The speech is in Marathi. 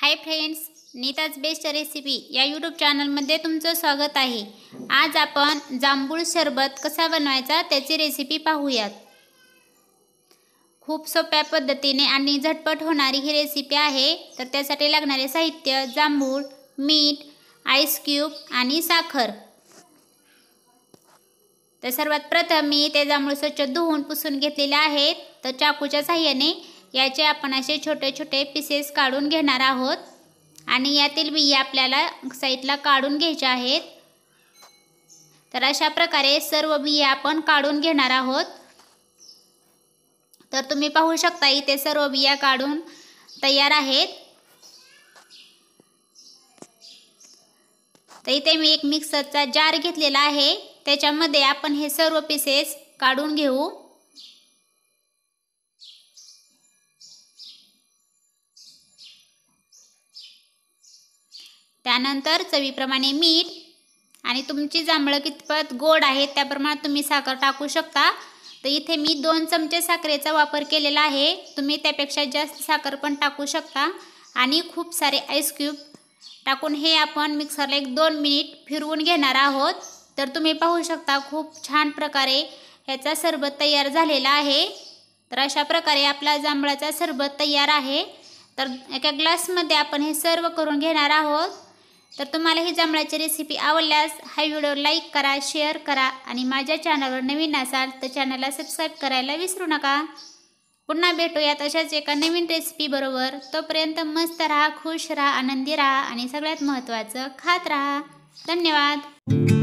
हाय फ्रेंड्स नीताज बेस्ट रेसिपी या यूट्यूब चॅनलमध्ये तुमचं स्वागत आहे आज आपण जांभूळ सरबत कसा बनवायचा त्याची रेसिपी पाहूयात खूप सोप्या पद्धतीने आणि झटपट होणारी ही रेसिपी आहे तर त्यासाठी लागणारे साहित्य जांभूळ मीठ आईस क्यूब आणि साखर तर सर्वात प्रथम मी ते जांभूळ स्वच्छ धुवून पुसून घेतलेले आहेत तर चाकूच्या साह्याने याचे आपण असे छोटे छोटे पीसेस काढून घेणार आहोत आणि यातील बिया आपल्याला साईडला काढून घ्यायच्या आहेत तर अशा प्रकारे सर्व बिया आपण काढून घेणार आहोत तर तुम्ही पाहू शकता इथे सर्व बिया काढून तयार आहेत तर इथे मी एक मिक्सरचा जार घेतलेला आहे त्याच्यामध्ये आपण हे सर्व पीसेस काढून घेऊ त्यानंतर चवीप्रमाणे मीठ आणि तुमची जांभळं कितपत गोड आहे त्याप्रमाणे तुम्ही साखर टाकू शकता तर इथे मी दोन चमचे साखरेचा वापर केलेला आहे तुम्ही त्यापेक्षा जास्त साखर पण टाकू शकता आणि खूप सारे आईस्क्यूब टाकून हे आपण मिक्सरला एक दोन मिनिट फिरवून घेणार आहोत तर तुम्ही पाहू शकता खूप छान प्रकारे ह्याचा सरबत तयार झालेला आहे तर अशा प्रकारे आपला जांभळाचा सरबत तयार आहे तर एका ग्लासमध्ये आपण हे सर्व करून घेणार आहोत तर तुम्हाला ही जांभळाची रेसिपी आवडल्यास हा व्हिडिओ लाईक करा शेअर करा आणि माझ्या चॅनलवर नवीन असाल तर चॅनलला सबस्क्राईब करायला विसरू नका पुन्हा भेटूयात अशाच एका नवीन रेसिपीबरोबर तोपर्यंत मस्त राहा खुश राहा आनंदी राहा आणि सगळ्यात महत्त्वाचं खात राहा धन्यवाद